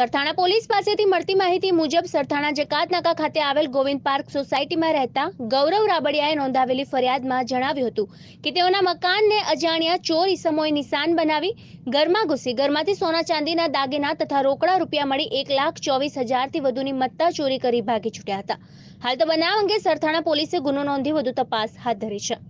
Sarthana police પાસેથી મળતી માહિતી મુજબ સરથાણા જકાતનાકા ખાતે આવેલ ગોવિંદ પાર્ક સોસાયટીમાં રહેતા ગૌરવ રાબડિયાએ નોંધાવેલી ફરિયાદમાં જણાવ્યું હતું કે તેઓના મકાનને અજાણ્યા ચોર ઈસમોએ નિશાન બનાવી ઘરમાં ઘૂસી ઘરમાંથી સોના ચાંદીના દાગીના તથા રોકડા રૂપિયા મળી એક લાખ ચોવીસ હજારથી વધુની મત્તા ચોરી કરી ભાગી છૂટ્યા હતા હાલ તો બનાવ અંગે સરથાણા પોલીસે ગુનો નોંધી વધુ તપાસ હાથ ધરી છે